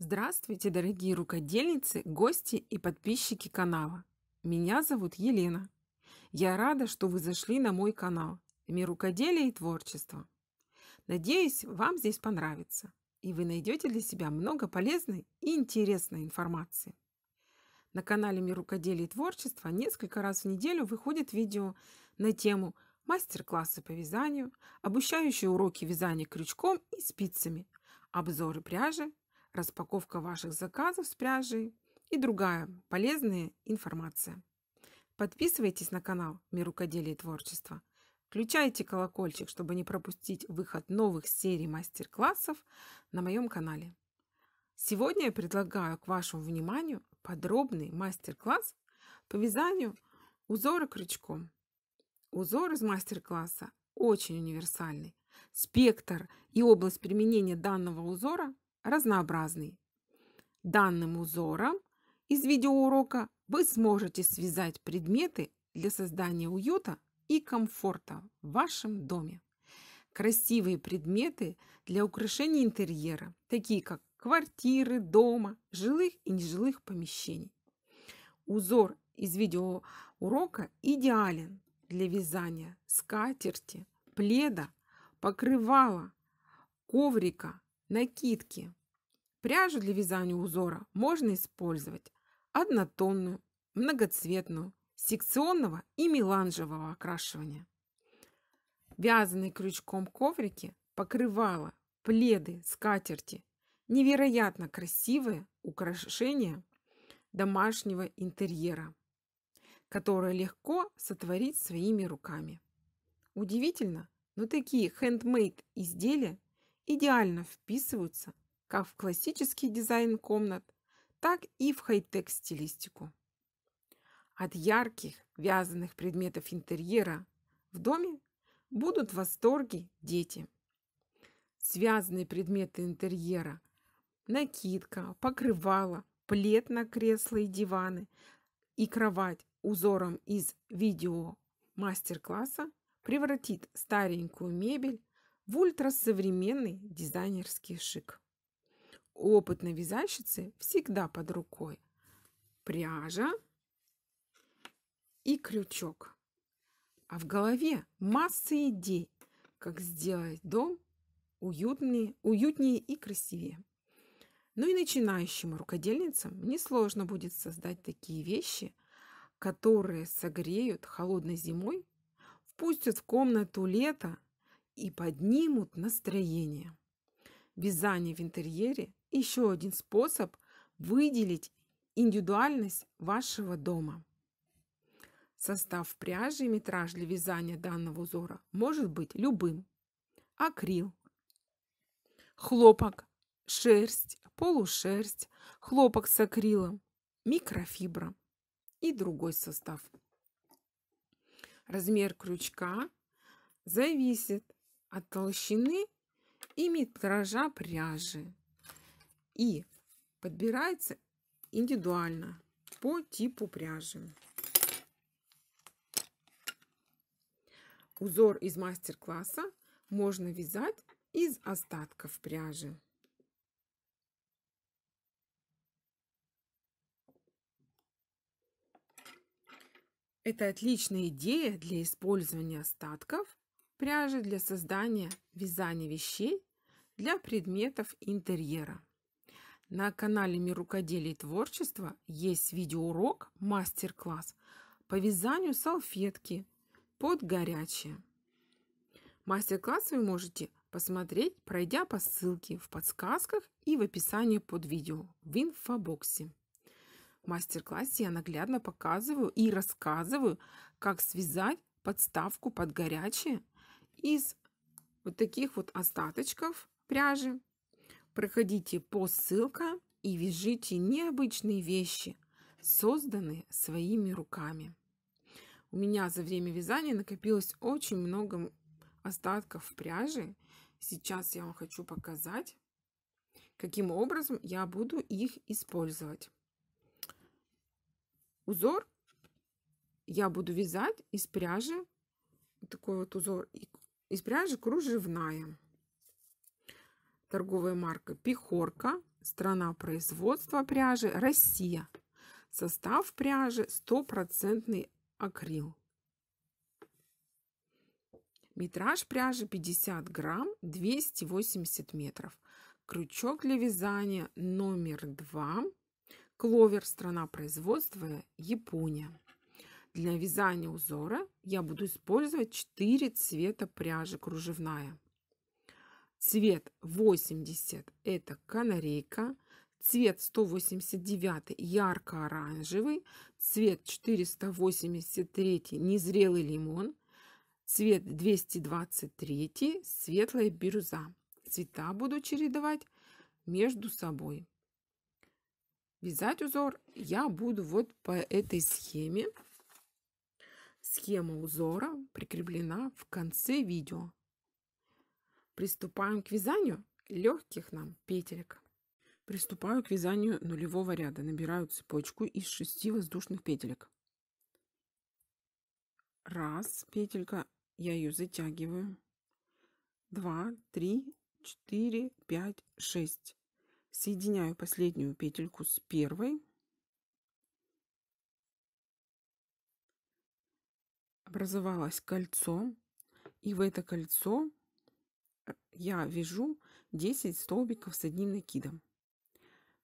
Здравствуйте, дорогие рукодельницы, гости и подписчики канала. Меня зовут Елена. Я рада, что вы зашли на мой канал «Мир рукоделия и творчества». Надеюсь, вам здесь понравится, и вы найдете для себя много полезной и интересной информации. На канале «Мир рукоделия и творчества» несколько раз в неделю выходит видео на тему мастер-классы по вязанию, обучающие уроки вязания крючком и спицами, обзоры пряжи распаковка ваших заказов с пряжей и другая полезная информация. Подписывайтесь на канал «Мир рукоделия и творчества». Включайте колокольчик, чтобы не пропустить выход новых серий мастер-классов на моем канале. Сегодня я предлагаю к вашему вниманию подробный мастер-класс по вязанию узора крючком. Узор из мастер-класса очень универсальный. Спектр и область применения данного узора разнообразный. Данным узором из видеоурока вы сможете связать предметы для создания уюта и комфорта в вашем доме. Красивые предметы для украшения интерьера, такие как квартиры, дома, жилых и нежилых помещений. Узор из видеоурока идеален для вязания скатерти, пледа, покрывала, коврика, накидки. Пряжу для вязания узора можно использовать однотонную, многоцветную, секционного и меланжевого окрашивания. Вязаные крючком коврики, покрывала, пледы, скатерти – невероятно красивые украшения домашнего интерьера, которые легко сотворить своими руками. Удивительно, но такие хендмейд изделия идеально вписываются как в классический дизайн комнат, так и в хай-тек стилистику. От ярких вязаных предметов интерьера в доме будут в восторге дети. Связанные предметы интерьера – накидка, покрывало, плед на кресло и диваны и кровать узором из видео мастер-класса превратит старенькую мебель в ультрасовременный дизайнерский шик опытной вязальщицы всегда под рукой пряжа и крючок. А в голове масса идей, как сделать дом уютнее, уютнее и красивее. Ну и начинающим рукодельницам несложно будет создать такие вещи, которые согреют холодной зимой, впустят в комнату лето и поднимут настроение. Вязание в интерьере еще один способ выделить индивидуальность вашего дома. Состав пряжи и метраж для вязания данного узора может быть любым. Акрил, хлопок, шерсть, полушерсть, хлопок с акрилом, микрофибра и другой состав. Размер крючка зависит от толщины и метража пряжи и подбирается индивидуально по типу пряжи. Узор из мастер-класса можно вязать из остатков пряжи. Это отличная идея для использования остатков пряжи для создания вязания вещей для предметов интерьера. На канале Мир рукоделия и творчества есть видеоурок, мастер-класс по вязанию салфетки под горячее. Мастер-класс вы можете посмотреть, пройдя по ссылке в подсказках и в описании под видео в инфобоксе. В мастер-классе я наглядно показываю и рассказываю, как связать подставку под горячее из вот таких вот остаточков пряжи Проходите по ссылкам и вяжите необычные вещи, созданные своими руками. У меня за время вязания накопилось очень много остатков пряжи. Сейчас я вам хочу показать, каким образом я буду их использовать. Узор я буду вязать из пряжи, такой вот узор, из пряжи кружевная торговая марка «Пехорка», страна производства пряжи «Россия». Состав пряжи – стопроцентный акрил. Метраж пряжи 50 грамм, 280 метров. Крючок для вязания номер 2. Кловер, страна производства Япония. Для вязания узора я буду использовать 4 цвета пряжи кружевная. Цвет 80 – это канарейка. Цвет 189 – ярко-оранжевый. Цвет 483 – незрелый лимон. Цвет 223 – светлая бирюза. Цвета буду чередовать между собой. Вязать узор я буду вот по этой схеме. Схема узора прикреплена в конце видео. Приступаем к вязанию легких нам петелек. Приступаю к вязанию нулевого ряда. Набираю цепочку из 6 воздушных петелек. Раз петелька, я ее затягиваю. Два, три, четыре, пять, шесть. Соединяю последнюю петельку с первой. Образовалось кольцо. И в это кольцо я вяжу 10 столбиков с одним накидом.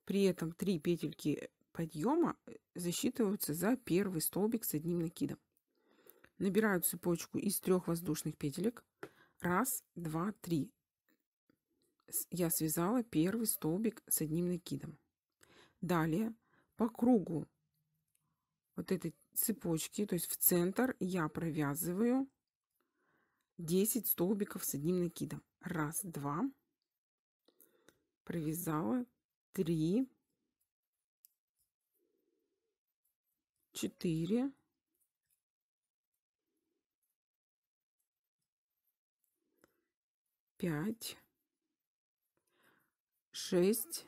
При этом 3 петельки подъема э, засчитываются за первый столбик с одним накидом. Набираю цепочку из трех воздушных петелек. Раз, два, три. Я связала первый столбик с одним накидом. Далее по кругу вот этой цепочки, то есть в центр я провязываю 10 столбиков с одним накидом. Раз, два. Провязала. Три. Четыре. Пять. Шесть.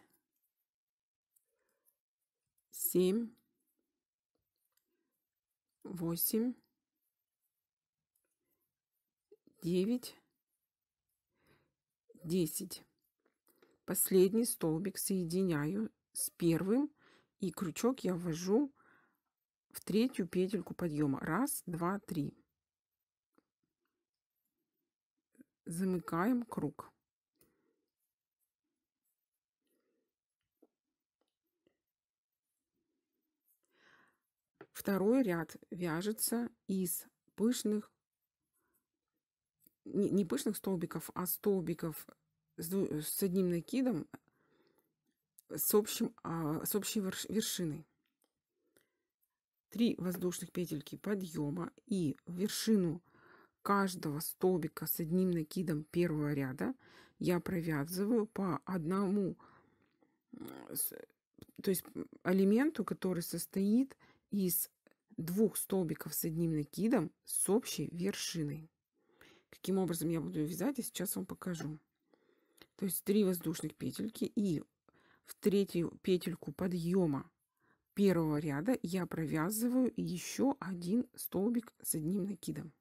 Семь. Восемь. 9, 10. Последний столбик соединяю с первым и крючок я ввожу в третью петельку подъема. Раз, два, три. Замыкаем круг. Второй ряд вяжется из пышных не, пышных столбиков, а столбиков с, э, одним накидом э, с, общим, а, с общей вершиной. Три воздушных петельки подъема и вершину каждого столбика с одним накидом первого ряда я провязываю по одному то есть элементу, который состоит из двух столбиков с одним накидом с общей вершиной. Каким образом я буду вязать, я сейчас вам покажу. То есть 3 воздушных петельки и в третью петельку подъема первого ряда я провязываю еще один столбик с одним накидом.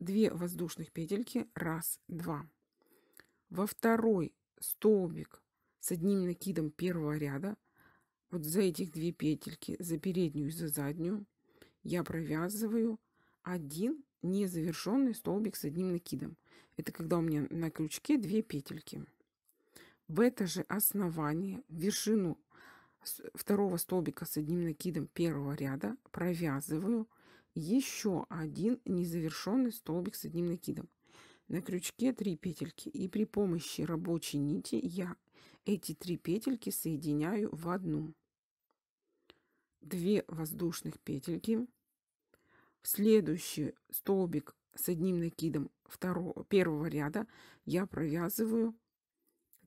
2 воздушных петельки, раз, два. Во второй столбик с одним накидом первого ряда, вот за этих две петельки, за переднюю и за заднюю, я провязываю один незавершенный столбик с одним накидом. Это когда у меня на крючке две петельки. В это же основание в вершину второго столбика с одним накидом первого ряда провязываю еще один незавершенный столбик с одним накидом. На крючке 3 петельки и при помощи рабочей нити я эти три петельки соединяю в одну. 2 воздушных петельки следующий столбик с одним накидом второго, первого ряда я провязываю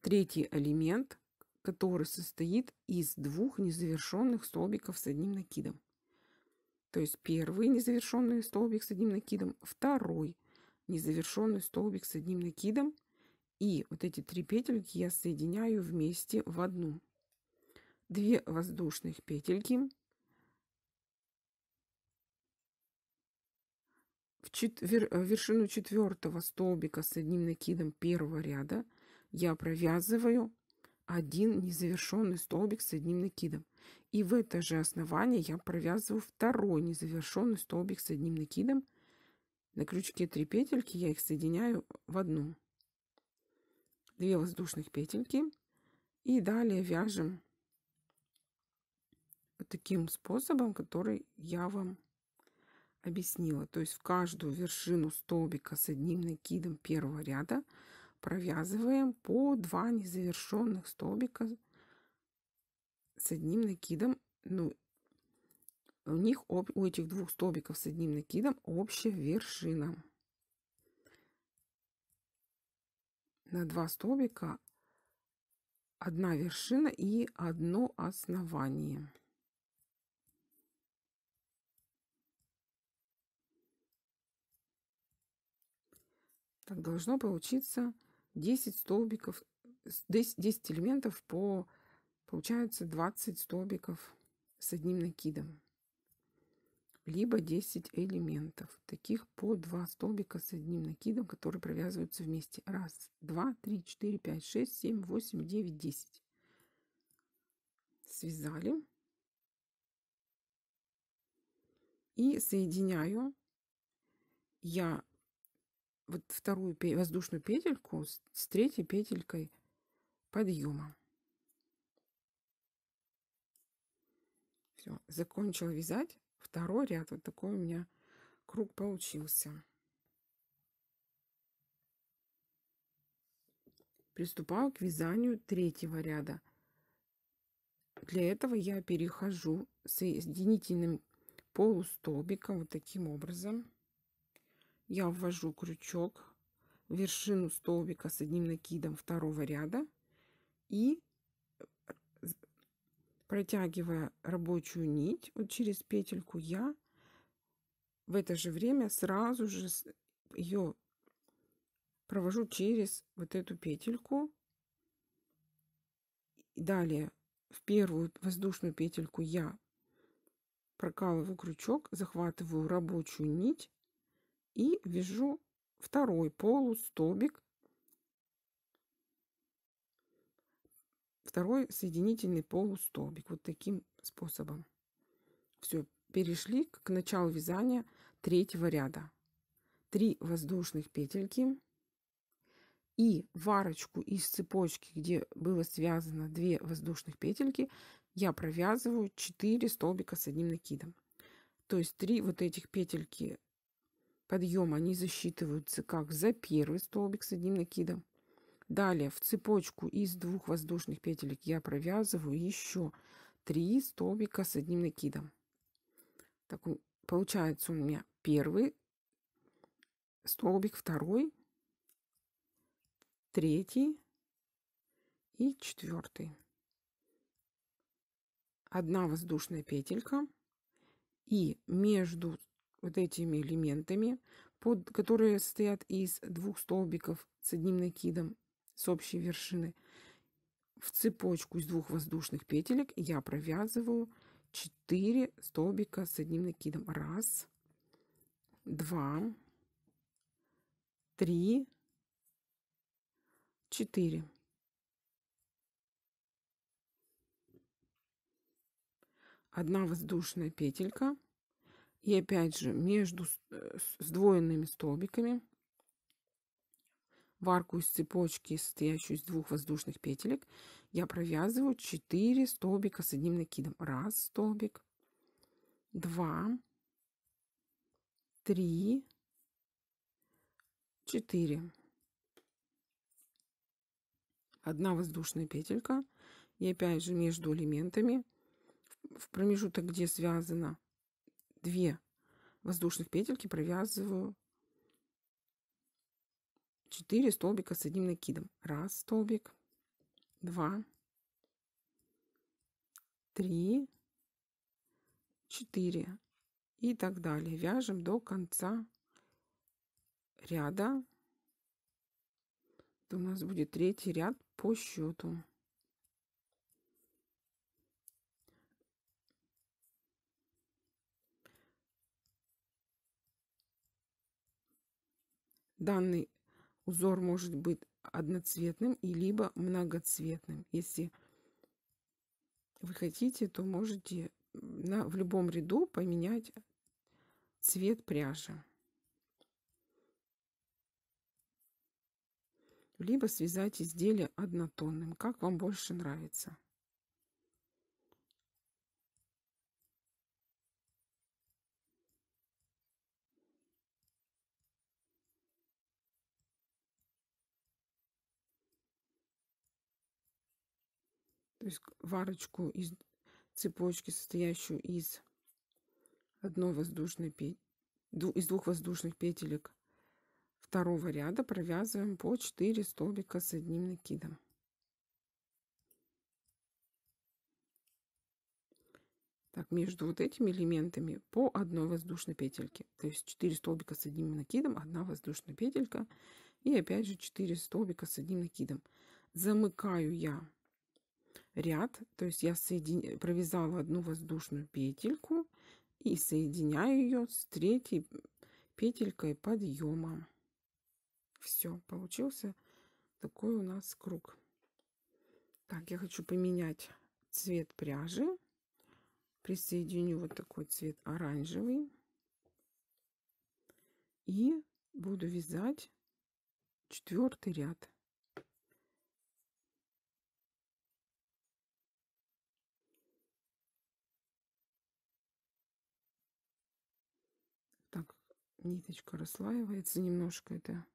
третий элемент, который состоит из двух незавершенных столбиков с одним накидом. То есть первый незавершенный столбик с одним накидом, второй незавершенный столбик с одним накидом. И вот эти три петельки я соединяю вместе в одну. Две воздушных петельки в чет... Э, вершину четвертого столбика с одним накидом первого ряда я провязываю один незавершенный столбик с одним накидом. И в это же основание я провязываю второй незавершенный столбик с одним накидом. На крючке 3 петельки я их соединяю в одну. 2 воздушных петельки. И далее вяжем таким способом, который я вам объяснила. То есть в каждую вершину столбика с одним накидом первого ряда провязываем по два незавершенных столбика с одним накидом. Ну, у них у этих двух столбиков с одним накидом общая вершина. На два столбика одна вершина и одно основание. Так, должно получиться 10 столбиков, 10, 10 элементов по, получается, 20 столбиков с одним накидом. Либо 10 элементов, таких по 2 столбика с одним накидом, которые провязываются вместе. Раз, два, три, четыре, пять, шесть, семь, восемь, девять, десять. Связали. И соединяю я вот вторую воздушную петельку с третьей петелькой подъема. Все, закончила вязать второй ряд. Вот такой у меня круг получился. Приступаю к вязанию третьего ряда. Для этого я перехожу соединительным полустолбиком вот таким образом я ввожу крючок в вершину столбика с одним накидом второго ряда и э, протягивая рабочую нить вот через петельку я в это же время сразу же ее провожу через вот эту петельку и далее в первую воздушную петельку я прокалываю крючок захватываю рабочую нить и вяжу второй полустолбик, второй соединительный полустолбик вот таким способом. Все, перешли к началу вязания третьего ряда. 3 воздушных петельки и в арочку из цепочки, где было связано 2 воздушных петельки, я провязываю 4 столбика с одним накидом. То есть 3 вот этих петельки подъем они засчитываются как за первый столбик с одним накидом. Далее в цепочку из двух воздушных петелек я провязываю еще 3 столбика с одним накидом. Так, получается у меня первый столбик, второй, третий и четвертый. Одна воздушная петелька и между вот этими элементами, под, которые состоят из двух столбиков с одним накидом с общей вершины. В цепочку из двух воздушных петелек я провязываю 4 столбика с одним накидом. Раз, два, три, четыре. Одна воздушная петелька – и опять же, между э, сдвоенными столбиками в арку из цепочки, состоящую из двух воздушных петелек, я провязываю 4 столбика с одним накидом. Раз столбик, два, три, четыре. Одна воздушная петелька. И опять же между элементами в промежуток, где связано две воздушных петельки провязываю 4 столбика с одним накидом. Раз столбик, два, три, четыре и так далее. Вяжем до конца ряда. Это у нас будет третий ряд по счету. Данный узор может быть одноцветным и либо многоцветным. Если вы хотите, то можете на, в любом ряду поменять цвет пряжи. Либо связать изделие однотонным, как вам больше нравится. то есть варочку из цепочки, состоящую из одной воздушной петель, из двух воздушных петелек второго ряда провязываем по 4 столбика с одним накидом. Так, между вот этими элементами по одной воздушной петельке. То есть 4 столбика с одним накидом, 1 воздушная петелька и опять же 4 столбика с одним накидом. Замыкаю я ряд, то есть я соединя... провязала одну воздушную петельку и соединяю ее с третьей петелькой подъема. Все, получился такой у нас круг. Так, я хочу поменять цвет пряжи. Присоединю вот такой цвет оранжевый. И буду вязать четвертый ряд. Ниточка расслаивается немножко. Это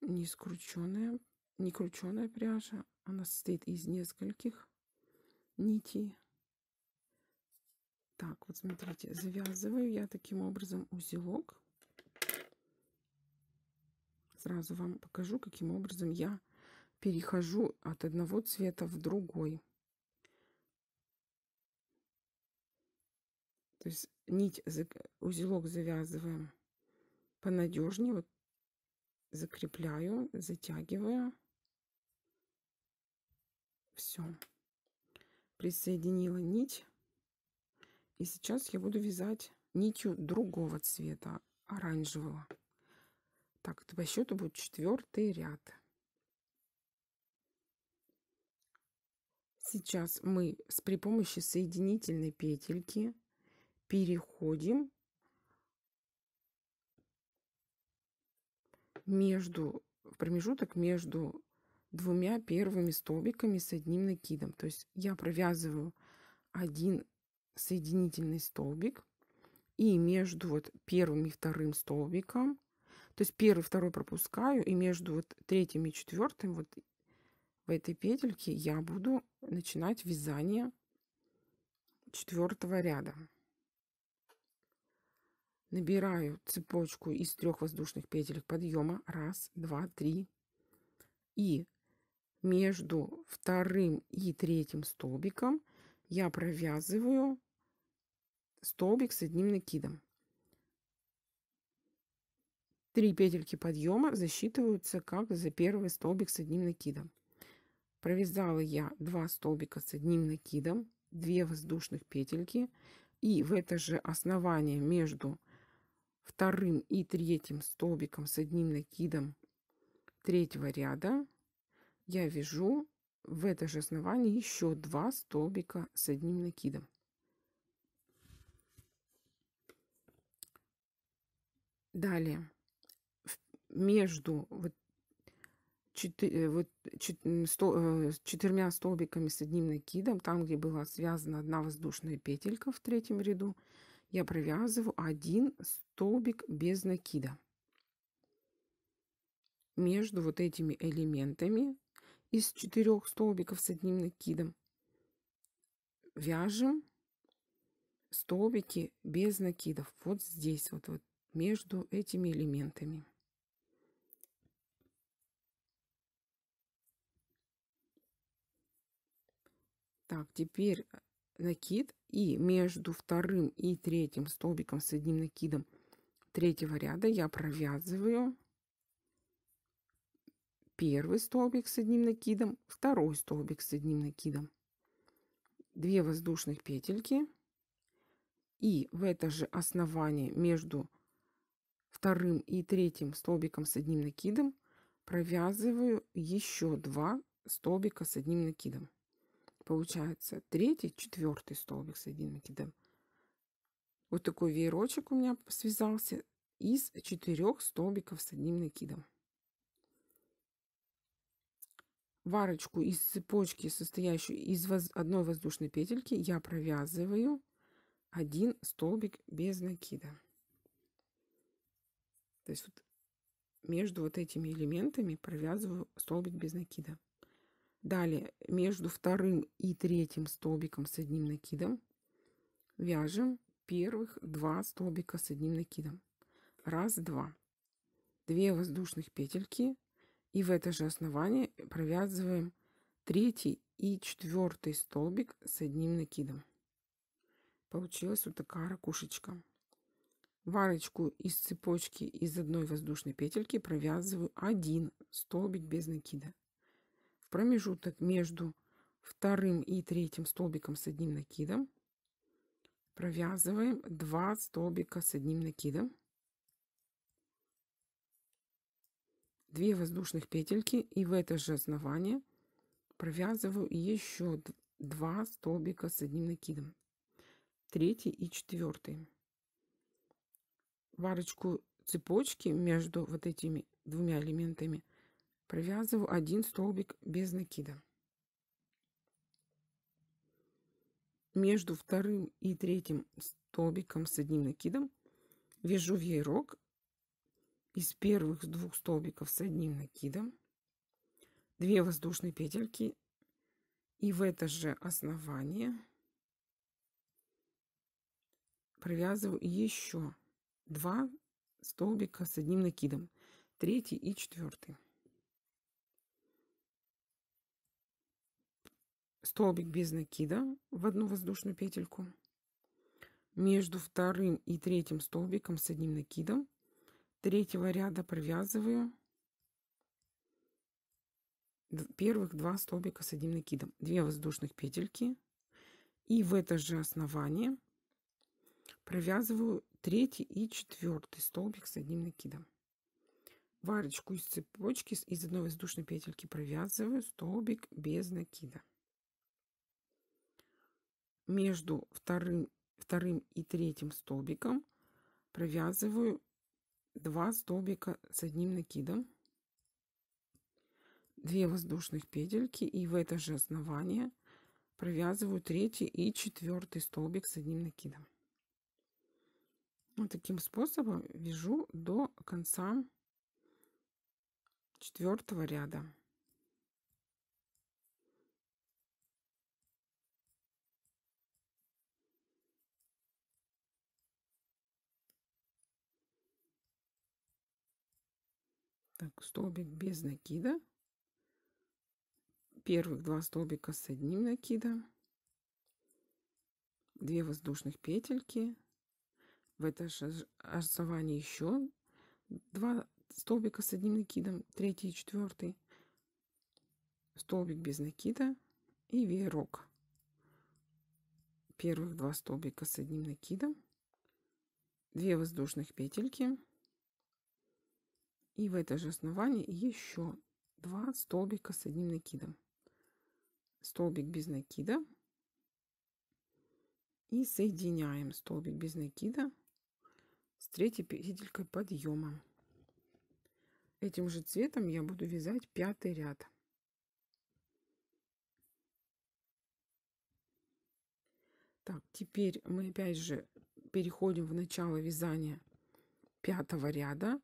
не скрученная, не крученая пряжа. Она состоит из нескольких нитей. Так, вот смотрите, завязываю я таким образом узелок. Сразу вам покажу, каким образом я перехожу от одного цвета в другой. То есть нить, узелок завязываем понадежнее. Вот закрепляю, затягиваю. Все. Присоединила нить. И сейчас я буду вязать нитью другого цвета, оранжевого. Так, это по счету будет четвертый ряд. Сейчас мы с при помощи соединительной петельки переходим между, в промежуток между двумя первыми столбиками с одним накидом. То есть я провязываю один соединительный столбик и между вот первым и вторым столбиком, то есть первый, второй пропускаю, и между вот третьим и четвертым вот в этой петельке я буду начинать вязание четвертого ряда. Набираю цепочку из трех воздушных петелек подъема. Раз, два, три. И между вторым и третьим столбиком я провязываю столбик с одним накидом. Три петельки подъема засчитываются как за первый столбик с одним накидом. Провязала я два столбика с одним накидом, две воздушных петельки, и в это же основание между вторым и третьим столбиком с одним накидом третьего ряда я вяжу в это же основание еще два столбика с одним накидом. Далее между вот, э, э, четырьмя столбиками с одним накидом, там, где была связана одна воздушная петелька в третьем ряду, я провязываю один столбик без накида между вот этими элементами из четырех столбиков с одним накидом вяжем столбики без накидов вот здесь вот, вот между этими элементами так теперь э, накид и между вторым и третьим столбиком с одним накидом третьего ряда я провязываю первый столбик с одним накидом, второй столбик с одним накидом, 2 воздушных петельки и в это же основание между вторым и третьим столбиком с одним накидом провязываю еще два столбика с одним накидом получается третий, четвертый столбик с одним накидом. Вот такой веерочек у меня связался из четырех столбиков с одним накидом. Варочку из цепочки, состоящую из воз... одной воздушной петельки, я провязываю один столбик без накида. То есть вот между вот этими элементами провязываю столбик без накида. Далее между вторым и третьим столбиком с одним накидом вяжем первых два столбика с одним накидом. Раз, два. Две воздушных петельки и в это же основание провязываем третий и четвертый столбик с одним накидом. Получилась вот такая ракушечка. Варочку из цепочки из одной воздушной петельки провязываю один столбик без накида в промежуток между вторым и третьим столбиком с одним накидом провязываем 2 столбика с одним накидом 2 воздушных петельки и в это же основание провязываю еще 2 столбика с одним накидом третий и четвертый в арочку цепочки между вот этими двумя элементами – Провязываю один столбик без накида. Между вторым и третьим столбиком с одним накидом вяжу веерок из первых двух столбиков с одним накидом, 2 воздушные петельки и в это же основание провязываю еще два столбика с одним накидом, третий и четвертый. столбик без накида в одну воздушную петельку. Между вторым и третьим столбиком с одним накидом третьего ряда провязываю первых два столбика с одним накидом. две воздушных петельки. И в это же основание провязываю третий и четвертый столбик с одним накидом. Варочку из цепочки из одной воздушной петельки провязываю столбик без накида между вторым, вторым и третьим столбиком провязываю 2 столбика с одним накидом, 2 воздушных петельки и в это же основание провязываю третий и четвертый столбик с одним накидом. Вот таким способом вяжу до конца четвертого ряда. Так, столбик без накида. Первых два столбика с одним накидом. две воздушных петельки. В это ожцевание еще два столбика с одним накидом, третий, и 4. Столбик без накида и веерок. Первых два столбика с одним накидом. две воздушных петельки. И в это же основание еще два столбика с одним накидом. Столбик без накида. И соединяем столбик без накида с третьей петелькой подъема. Этим же цветом я буду вязать пятый ряд. Так, теперь мы опять же переходим в начало вязания пятого ряда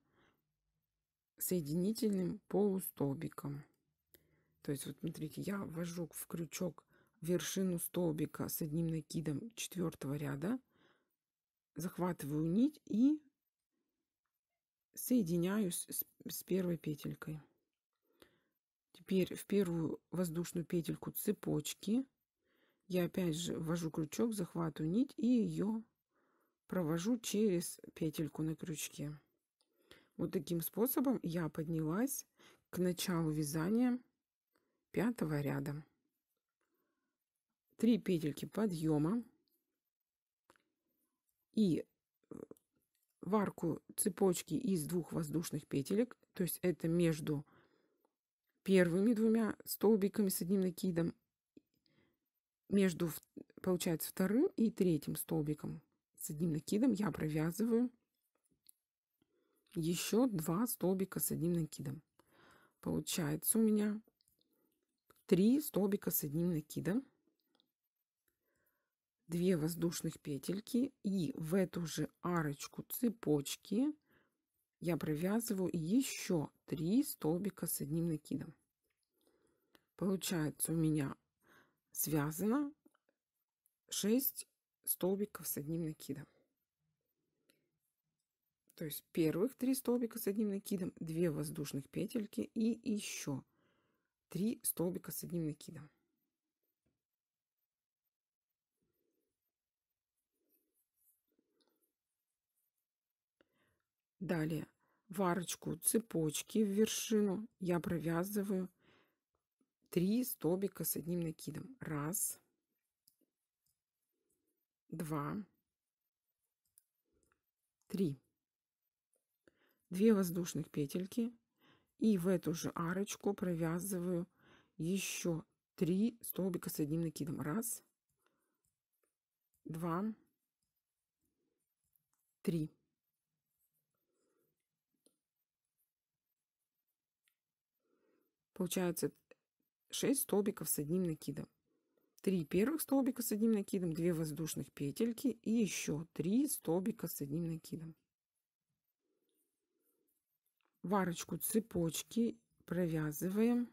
соединительным полустолбиком. То есть, вот смотрите, я ввожу в крючок вершину столбика с одним накидом четвертого ряда, захватываю нить и соединяюсь с, с первой петелькой. Теперь в первую воздушную петельку цепочки я опять же ввожу крючок, захватываю нить и ее провожу через петельку на крючке. Вот таким способом я поднялась к началу вязания пятого ряда. Три петельки подъема и э, в арку цепочки из двух воздушных петелек, то есть это между первыми двумя столбиками с одним накидом, между, получается, вторым и третьим столбиком с одним накидом я провязываю еще два столбика с одним накидом. Получается у меня 3 столбика с одним накидом, 2 воздушных петельки и в эту же арочку цепочки я провязываю еще 3 столбика с одним накидом. Получается у меня связано 6 столбиков с одним накидом. То есть первых три столбика с одним накидом, 2 воздушных петельки и еще 3 столбика с одним накидом. Далее в арочку цепочки в вершину я провязываю 3 столбика с одним накидом. Раз, два, три. 2 воздушных петельки и в эту же арочку провязываю еще 3 столбика с одним накидом. Раз, два, три. Получается 6 столбиков с одним накидом. 3 первых столбика с одним накидом, 2 воздушных петельки и еще 3 столбика с одним накидом. Варочку цепочки провязываем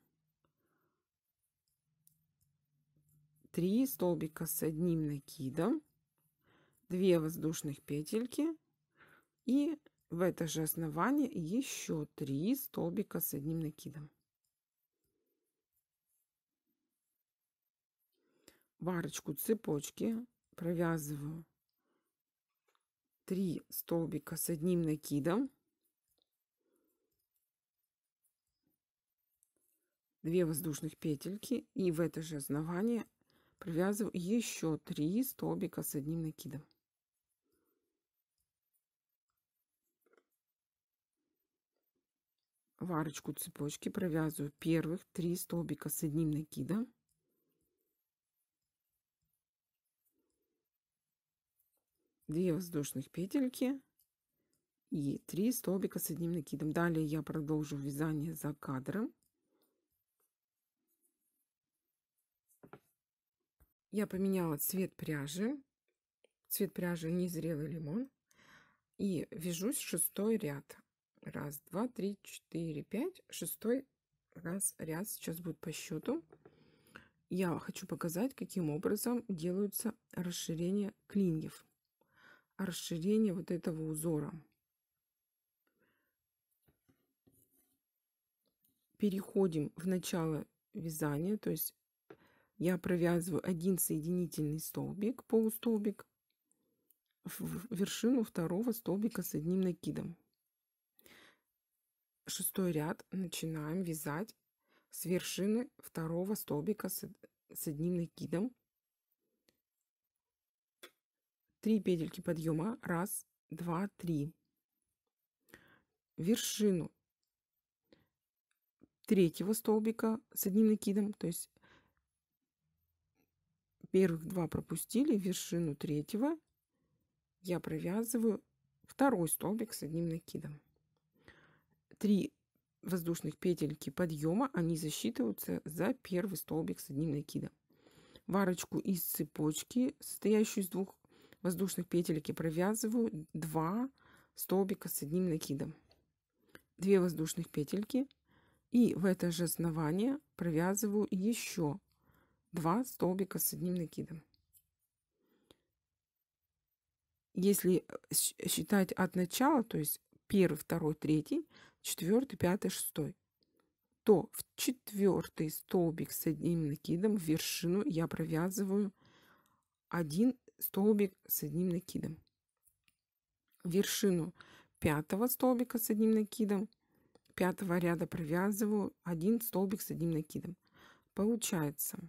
3 столбика с одним накидом 2 воздушных петельки и в это же основание еще 3 столбика с одним накидом Варочку цепочки провязываю 3 столбика с одним накидом 2 воздушных петельки и в это же основание привязываю еще 3 столбика с одним накидом. В арочку цепочки провязываю первых 3 столбика с одним накидом. Две воздушных петельки и 3 столбика с одним накидом. Далее я продолжу вязание за кадром. я поменяла цвет пряжи. Цвет пряжи незрелый лимон. И вяжусь шестой ряд. Раз, два, три, четыре, пять. Шестой раз ряд сейчас будет по счету. Я хочу показать, каким образом делаются расширения клиньев. Расширение вот этого узора. Переходим в начало вязания, то есть я провязываю один соединительный столбик, полустолбик, в вершину второго столбика с одним накидом. Шестой ряд начинаем вязать с вершины второго столбика с, одним накидом. Три петельки подъема. Раз, два, три. Вершину третьего столбика с одним накидом, то есть первых два пропустили, вершину третьего я провязываю второй столбик с одним накидом. Три воздушных петельки подъема, они засчитываются за первый столбик с одним накидом. В арочку из цепочки, состоящую из двух воздушных петелек, я провязываю два столбика с одним накидом. Две воздушных петельки и в это же основание провязываю еще два столбика с одним накидом. Если э, считать от начала, то есть первый, второй, третий, четвертый, пятый, шестой, то в четвертый столбик с одним накидом в вершину я провязываю один столбик с одним накидом. Вершину пятого столбика с одним накидом пятого ряда провязываю один столбик с одним накидом. Получается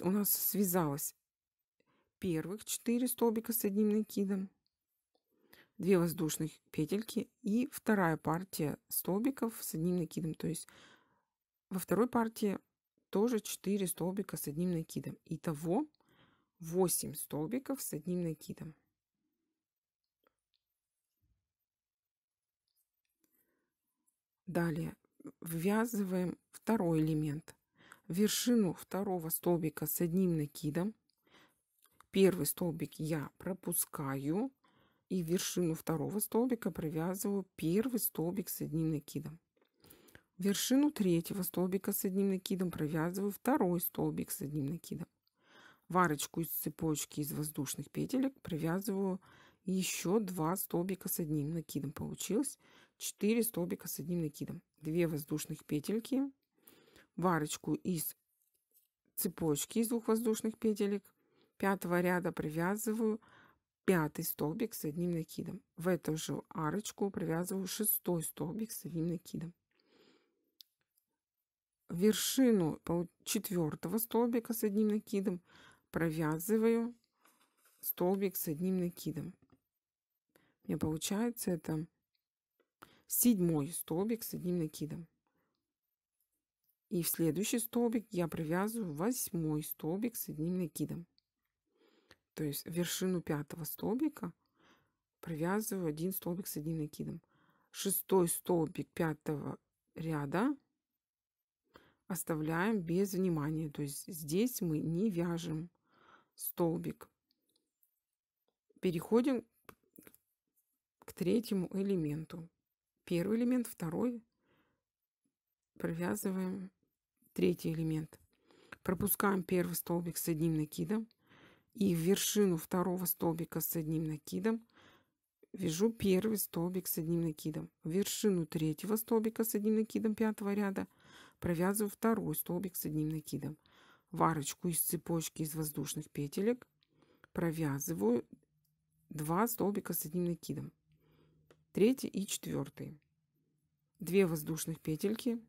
у нас связалось первых 4 столбика с одним накидом, 2 воздушных петельки и вторая партия столбиков с одним накидом. То есть во второй партии тоже 4 столбика с одним накидом. Итого 8 столбиков с одним накидом. Далее ввязываем второй элемент – вершину второго столбика с одним накидом. Первый столбик я пропускаю и вершину второго столбика провязываю первый столбик с одним накидом. Вершину третьего столбика с одним накидом провязываю второй столбик с одним накидом. Варочку из цепочки из воздушных петелек провязываю еще два столбика с одним накидом. Получилось 4 столбика с одним накидом. 2 воздушных петельки варочку из цепочки из двух воздушных петелек, пятого ряда привязываю пятый столбик с одним накидом. В эту же арочку привязываю шестой столбик с одним накидом. Вершину четвертого столбика с одним накидом провязываю столбик с одним накидом. У меня получается это седьмой столбик с одним накидом. И в следующий столбик я провязываю восьмой столбик с одним накидом. То есть вершину пятого столбика провязываю один столбик с одним накидом. Шестой столбик пятого ряда оставляем без внимания. То есть здесь мы не вяжем столбик. Переходим к третьему элементу. Первый элемент, второй. Провязываем третий элемент. Пропускаем первый столбик с одним накидом и в вершину второго столбика с одним накидом вяжу первый столбик с одним накидом. В вершину третьего столбика с одним накидом пятого ряда провязываю второй столбик с одним накидом. Варочку из цепочки из воздушных петелек провязываю 2 столбика с одним накидом. Третий и четвертый. 2 воздушных петельки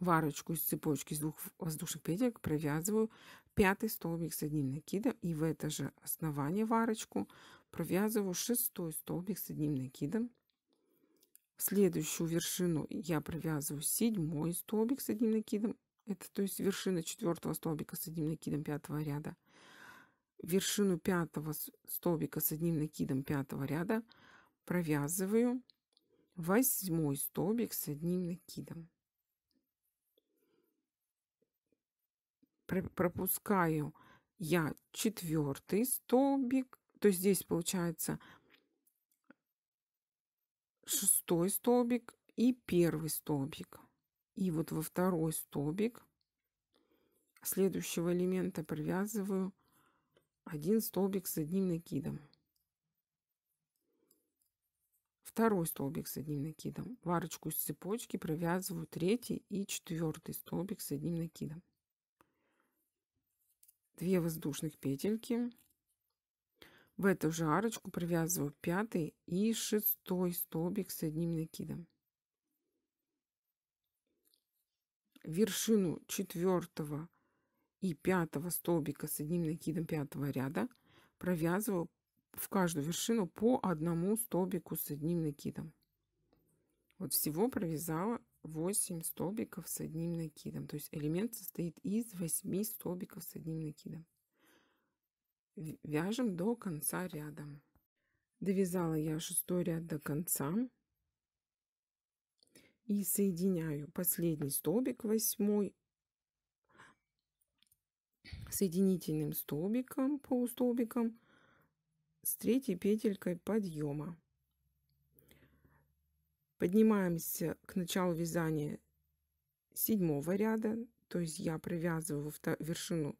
варочку из цепочки из двух воздушных петель провязываю пятый столбик с одним накидом и в это же основание варочку провязываю шестой столбик с одним накидом в следующую вершину я провязываю седьмой столбик с одним накидом это то есть вершина четвертого столбика с одним накидом пятого ряда вершину пятого столбика с одним накидом пятого ряда провязываю восьмой столбик с одним накидом пропускаю я четвертый столбик, то есть здесь получается шестой столбик и первый столбик. И вот во второй столбик следующего элемента провязываю один столбик с одним накидом. Второй столбик с одним накидом. В арочку из цепочки провязываю третий и четвертый столбик с одним накидом. 2 воздушных петельки в эту же арочку провязываю 5 и 6 столбик с одним накидом вершину 4 и 5 столбика с одним накидом 5 ряда провязываю в каждую вершину по одному столбику с одним накидом вот всего провязала 8 столбиков с одним накидом. То есть элемент состоит из 8 столбиков с одним накидом. Вяжем до конца ряда. Довязала я шестой ряд до конца. И соединяю последний столбик восьмой соединительным столбиком, полустолбиком с третьей петелькой подъема. Поднимаемся к началу вязания седьмого ряда, то есть я провязываю вершину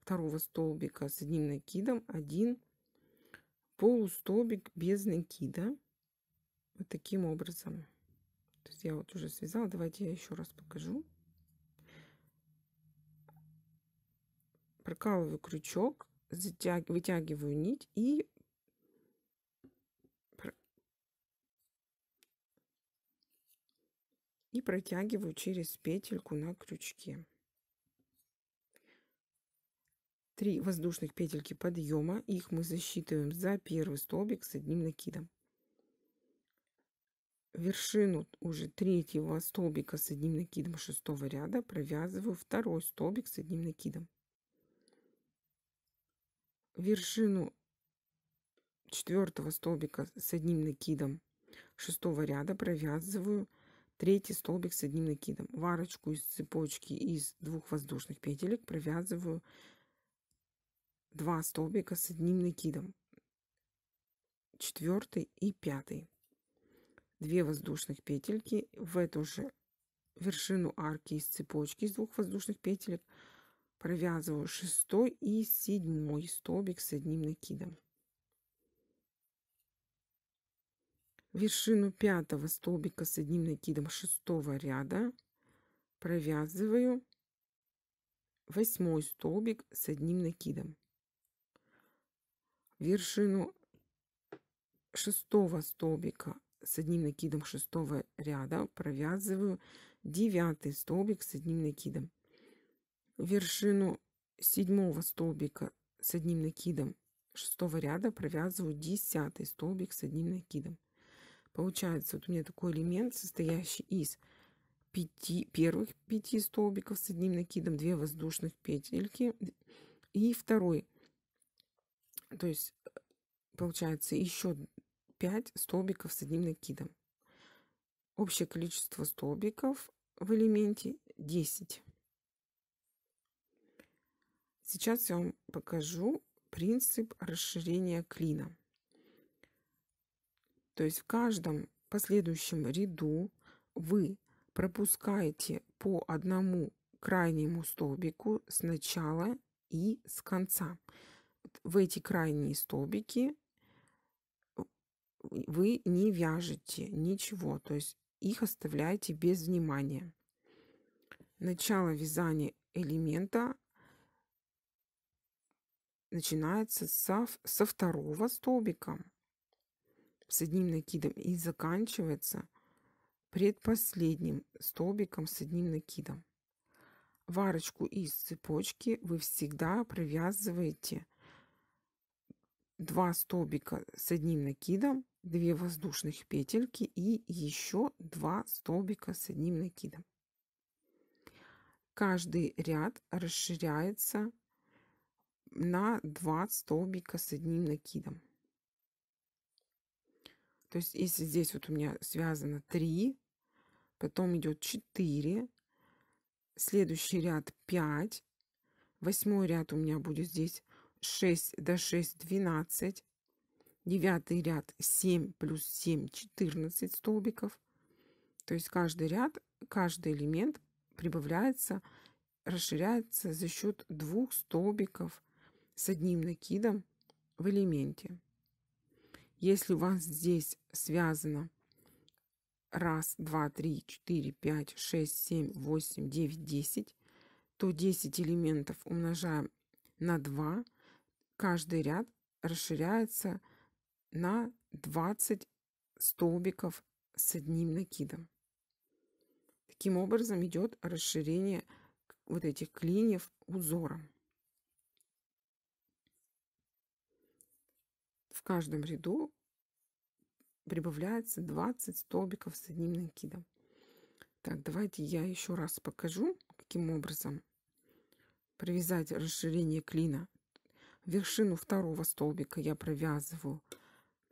второго столбика с одним накидом, один полустолбик без накида, вот таким образом. То есть я вот уже связала, давайте я еще раз покажу. Прокалываю крючок, затяг... вытягиваю нить и и протягиваю через петельку на крючке. 3 воздушных петельки подъема, их мы засчитываем за первый столбик с одним накидом. Вершину уже третьего столбика с одним накидом шестого ряда провязываю второй столбик с одним накидом. Вершину четвертого столбика с одним накидом шестого ряда провязываю Третий столбик с одним накидом. Варочку из цепочки из двух воздушных петелек провязываю два столбика с одним накидом. Четвертый и пятый. Две воздушных петельки в эту же вершину арки из цепочки из двух воздушных петелек провязываю шестой и седьмой столбик с одним накидом. вершину пятого столбика с одним накидом шестого ряда провязываю восьмой столбик с одним накидом вершину шестого столбика с одним накидом шестого ряда провязываю девятый столбик с одним накидом вершину седьмого столбика с одним накидом шестого ряда провязываю десятый столбик с одним накидом Получается, вот у меня такой элемент, состоящий из пяти, первых пяти столбиков с одним накидом, две воздушных петельки и второй. То есть э, получается еще пять столбиков с одним накидом. Общее количество столбиков в элементе 10. Сейчас я вам покажу принцип расширения клина. То есть в каждом последующем ряду вы пропускаете по одному крайнему столбику с начала и с конца. В эти крайние столбики вы не вяжете ничего, то есть их оставляете без внимания. Начало вязания элемента начинается со, со второго столбика с одним накидом и заканчивается предпоследним столбиком с одним накидом. Варочку из цепочки вы всегда провязываете 2 столбика с одним накидом, 2 воздушных петельки и еще 2 столбика с одним накидом. Каждый ряд расширяется на 2 столбика с одним накидом. То есть если здесь вот у меня связано 3, потом идет 4, следующий ряд 5, восьмой ряд у меня будет здесь 6 до 6, 12, девятый ряд 7 плюс 7, 14 столбиков. То есть каждый ряд, каждый элемент прибавляется, расширяется за счет двух столбиков с одним накидом в элементе. Если у вас здесь связано раз, два, три, четыре, пять, шесть, семь, восемь, девять, десять, то 10 элементов умножаем на 2, каждый ряд расширяется на 20 столбиков с одним накидом. Таким образом идет расширение вот этих клиньев узором. каждом ряду прибавляется 20 столбиков с одним накидом. Так, давайте я еще раз покажу, каким образом провязать расширение клина. Вершину второго столбика я провязываю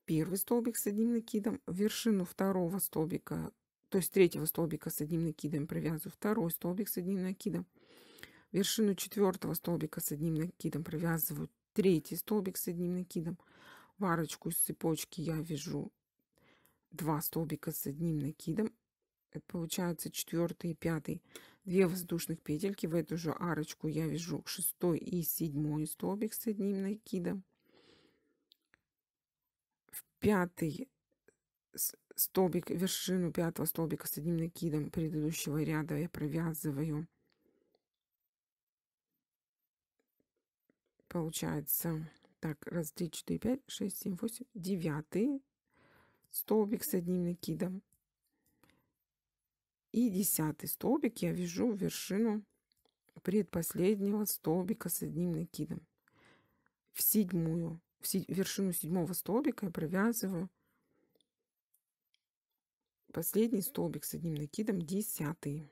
первый столбик с одним накидом, вершину второго столбика, то есть третьего столбика с одним накидом провязываю второй столбик с одним накидом, вершину четвертого столбика с одним накидом провязываю третий столбик с одним накидом, в арочку из цепочки я вяжу два столбика с одним накидом. Это получается 4 и 5. 2 воздушных петельки. В эту же арочку я вяжу 6 и 7 столбик с одним накидом. В пятый столбик, вершину пятого столбика с одним накидом предыдущего ряда я провязываю. Получается так, раз, три, четыре, пять, шесть, семь, восемь, девятый столбик с одним накидом. И десятый столбик я вяжу в вершину предпоследнего столбика с одним накидом. В седьмую, в си вершину седьмого столбика я провязываю последний столбик с одним накидом, десятый.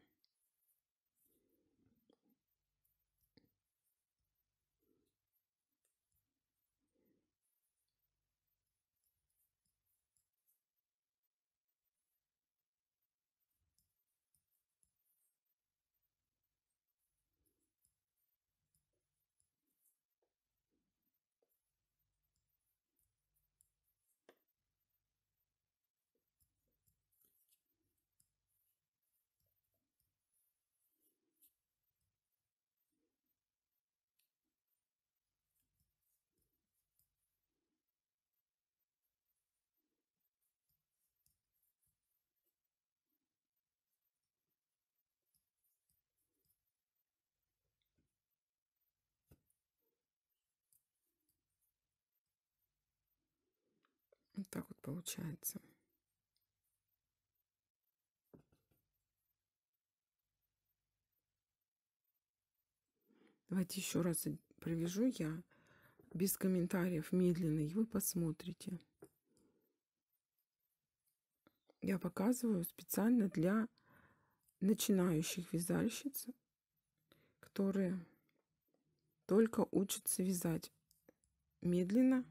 так вот получается. Давайте еще раз провяжу я без комментариев медленно, и вы посмотрите. Я показываю специально для начинающих вязальщиц, которые только учатся вязать медленно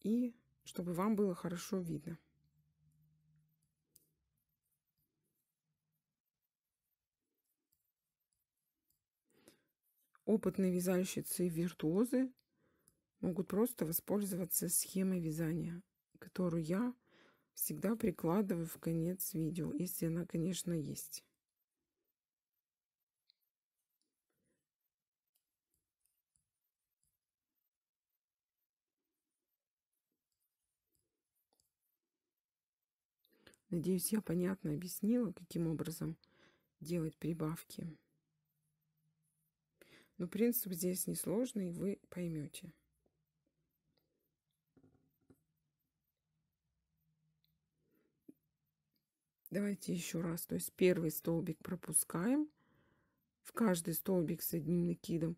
и чтобы вам было хорошо видно. Опытные вязальщицы и виртуозы могут просто воспользоваться схемой вязания, которую я всегда прикладываю в конец видео, если она, конечно, есть. Надеюсь, я понятно объяснила, каким образом делать прибавки. Но принцип здесь несложный, вы поймете. Давайте еще раз. То есть первый столбик пропускаем. В каждый столбик с одним накидом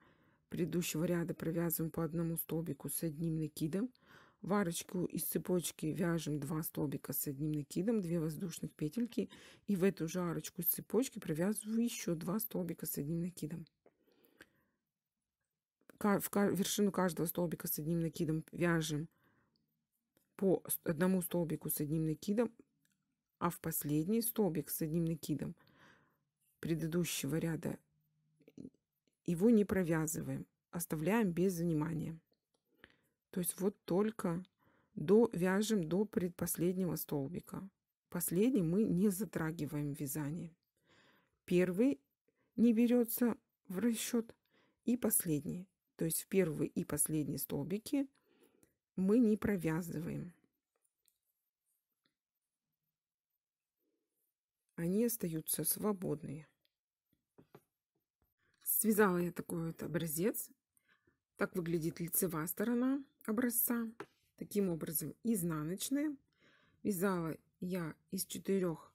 предыдущего ряда провязываем по одному столбику с одним накидом. В арочку из цепочки вяжем 2 столбика с одним накидом, 2 воздушных петельки и в эту же арочку из цепочки провязываю еще 2 столбика с одним накидом. В вершину каждого столбика с одним накидом вяжем по одному столбику с одним накидом, а в последний столбик с одним накидом предыдущего ряда его не провязываем, оставляем без внимания. То есть вот только до, вяжем до предпоследнего столбика. Последний мы не затрагиваем вязание. Первый не берется в расчет и последний. То есть в первый и последний столбики мы не провязываем. Они остаются свободные. Связала я такой вот образец. Так выглядит лицевая сторона образца. Таким образом, изнаночные. Вязала я из четырех,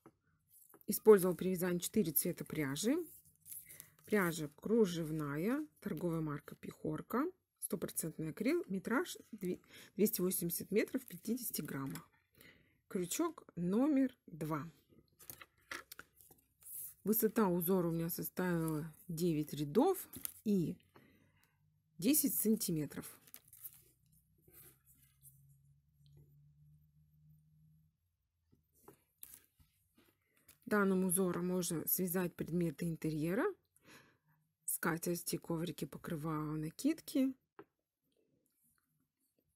использовал при вязании 4 цвета пряжи. Пряжа кружевная, торговая марка пехорка стопроцентный акрил, метраж 280 метров в 50 граммах. Крючок номер два Высота узора у меня составила 9 рядов и 10 сантиметров. Данным узором можно связать предметы интерьера, скатерти, коврики, покрывала, накидки.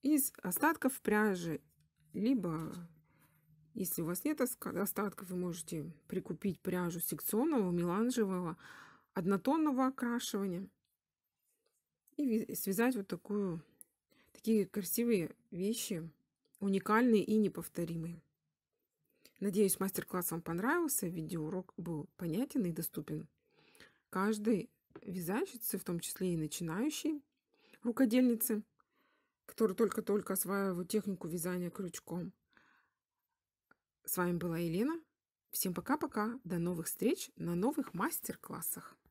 Из остатков пряжи, либо если у вас нет остатков, вы можете прикупить пряжу секционного, меланжевого, однотонного окрашивания и связать вот такую, такие красивые вещи, уникальные и неповторимые. Надеюсь, мастер-класс вам понравился, видеоурок был понятен и доступен. Каждой вязальщице, в том числе и начинающей рукодельнице, которые только-только осваивают технику вязания крючком. С вами была Елена. Всем пока-пока. До новых встреч на новых мастер-классах.